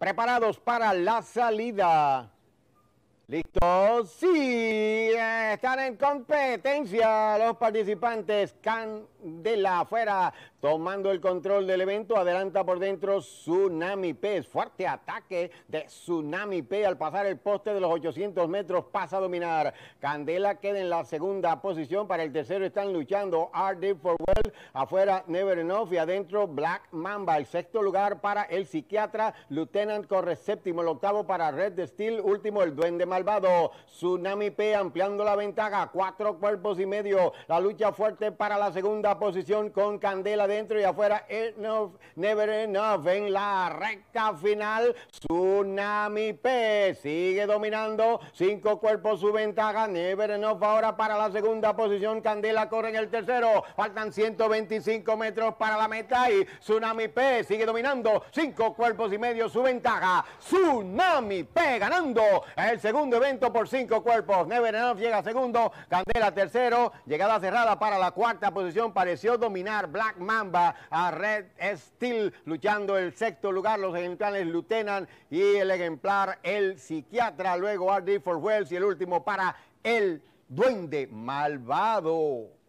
Preparados para la salida. ¿Listos? Sí están en competencia. Los participantes Candela afuera, tomando el control del evento, adelanta por dentro Tsunami P. Fuerte ataque de Tsunami P al pasar el poste de los 800 metros, pasa a dominar. Candela queda en la segunda posición, para el tercero están luchando RD for World, afuera Never Enough y adentro Black Mamba. El sexto lugar para el psiquiatra, Lieutenant Corre séptimo, el octavo para Red Steel, último el Duende Malvado. Tsunami P ampliando la ventaja, cuatro cuerpos y medio. La lucha fuerte para la segunda posición con Candela dentro y afuera. Enough, never enough. En la recta final, Tsunami P sigue dominando. Cinco cuerpos su ventaja. Never enough ahora para la segunda posición. Candela corre en el tercero. Faltan 125 metros para la meta y Tsunami P sigue dominando. Cinco cuerpos y medio su ventaja. Tsunami P ganando el segundo evento por cinco cuerpos. Never enough llega a segundo, Candela tercero, llegada cerrada para la cuarta posición, pareció dominar Black Mamba a Red Steel, luchando el sexto lugar, los ejemplares Lutenan y el ejemplar El Psiquiatra, luego Ardy for Wells y el último para El Duende Malvado.